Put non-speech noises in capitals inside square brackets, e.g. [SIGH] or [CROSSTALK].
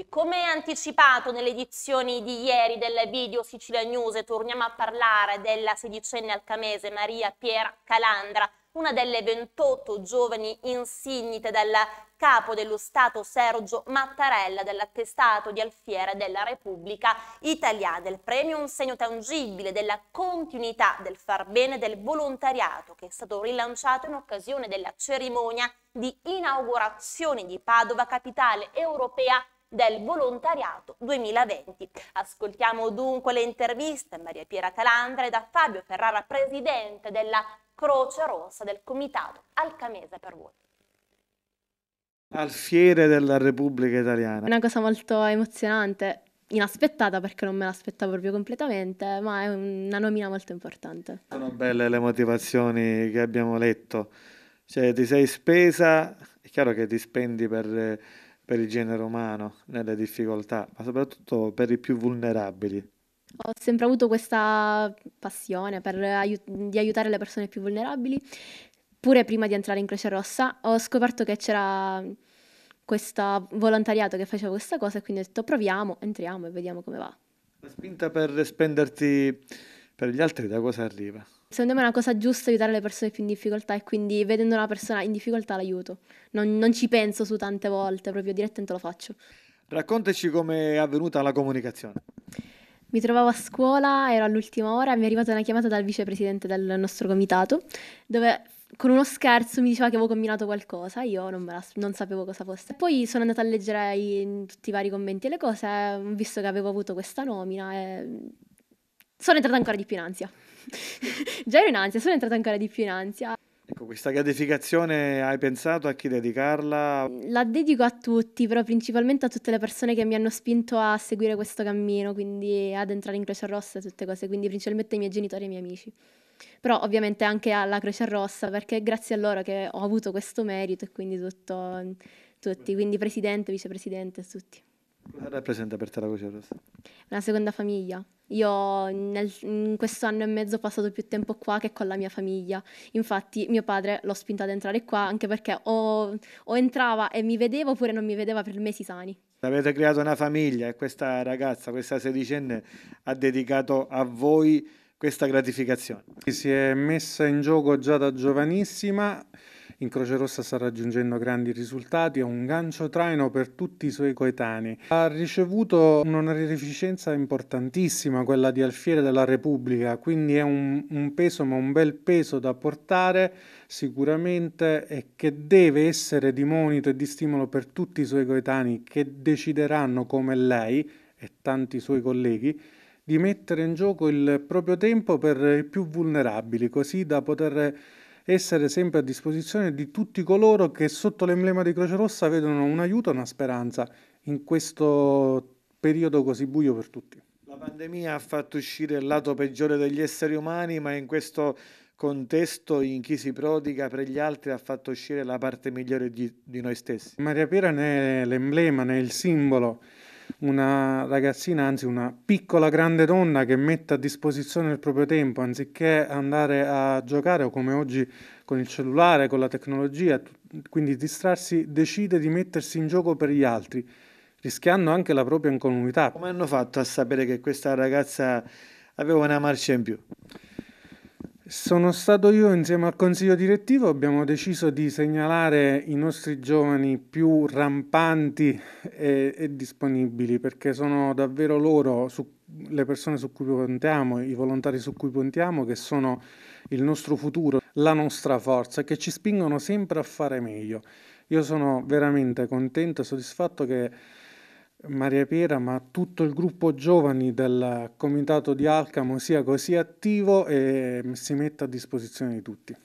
E come anticipato nelle edizioni di ieri del video Sicilia News, torniamo a parlare della sedicenne alcamese Maria Piera Calandra, una delle 28 giovani insignite dal capo dello Stato Sergio Mattarella dell'attestato di alfiere della Repubblica Italiana, Il premio è un segno tangibile della continuità del far bene del volontariato che è stato rilanciato in occasione della cerimonia di inaugurazione di Padova capitale europea del volontariato 2020. Ascoltiamo dunque le interviste a Maria Piera Calandra e da Fabio Ferrara, presidente della Croce Rossa del Comitato Alcamese per voi Alfiere della Repubblica Italiana. Una cosa molto emozionante, inaspettata perché non me l'aspettavo proprio completamente, ma è una nomina molto importante. Sono belle le motivazioni che abbiamo letto, cioè ti sei spesa, è chiaro che ti spendi per per il genere umano nelle difficoltà, ma soprattutto per i più vulnerabili. Ho sempre avuto questa passione per aiut- di aiutare le persone più vulnerabili. Pure prima di entrare in Croce Rossa ho scoperto che c'era questo volontariato che faceva questa cosa e quindi ho detto proviamo, entriamo e vediamo come va. La spinta per spenderti per gli altri da cosa arriva? Secondo me è una cosa giusta aiutare le persone più in difficoltà e quindi vedendo una persona in difficoltà l'aiuto. Non, non ci penso su tante volte, proprio direttamente lo faccio. Raccontaci come è avvenuta la comunicazione. Mi trovavo a scuola, ero all'ultima ora e mi è arrivata una chiamata dal vicepresidente del nostro comitato dove con uno scherzo mi diceva che avevo combinato qualcosa, io non, la, non sapevo cosa fosse. Poi sono andata a leggere i, tutti i vari commenti e le cose, visto che avevo avuto questa nomina e sono entrata ancora di più in ansia. [LAUGHS] Già ero in ansia, sono entrata ancora di più in ansia. Ecco, questa gratificazione hai pensato a chi dedicarla? La dedico a tutti, però principalmente a tutte le persone che mi hanno spinto a seguire questo cammino, quindi ad entrare in Croce Rossa e tutte cose, quindi principalmente ai miei genitori e ai miei amici. Però ovviamente anche alla Croce Rossa, perché è grazie a loro che ho avuto questo merito e quindi tutto, tutti, quindi presidente, vicepresidente, tutti. Cosa rappresenta per te la Croce Rossa? Una seconda famiglia. Io nel, in questo anno e mezzo ho passato più tempo qua che con la mia famiglia. Infatti mio padre l'ho spinto ad entrare qua anche perché o, o entrava e mi vedeva oppure non mi vedeva per mesi sani. Avete creato una famiglia e questa ragazza, questa sedicenne, ha dedicato a voi questa gratificazione. Si è messa in gioco già da giovanissima. In Croce Rossa sta raggiungendo grandi risultati, è un gancio traino per tutti i suoi coetanei. Ha ricevuto un'onorificenza importantissima, quella di Alfiere della Repubblica, quindi è un, un peso, ma un bel peso da portare sicuramente e che deve essere di monito e di stimolo per tutti i suoi coetanei che decideranno come lei e tanti suoi colleghi di mettere in gioco il proprio tempo per i più vulnerabili, così da poter essere sempre a disposizione di tutti coloro che sotto l'emblema di Croce Rossa vedono un aiuto e una speranza in questo periodo così buio per tutti. La pandemia ha fatto uscire il lato peggiore degli esseri umani, ma in questo contesto in chi si prodiga per gli altri ha fatto uscire la parte migliore di, di noi stessi. Maria Pira ne è l'emblema, ne è il simbolo una ragazzina, anzi una piccola grande donna che mette a disposizione il proprio tempo anziché andare a giocare o come oggi con il cellulare, con la tecnologia, quindi distrarsi, decide di mettersi in gioco per gli altri, rischiando anche la propria incolumità. Come hanno fatto a sapere che questa ragazza aveva una marcia in più? Sono stato io insieme al consiglio direttivo, abbiamo deciso di segnalare i nostri giovani più rampanti e, e disponibili perché sono davvero loro su, le persone su cui puntiamo, i volontari su cui puntiamo che sono il nostro futuro, la nostra forza, che ci spingono sempre a fare meglio. Io sono veramente contento e soddisfatto che Maria Piera, ma tutto il gruppo giovani del comitato di Alcamo sia così attivo e si metta a disposizione di tutti.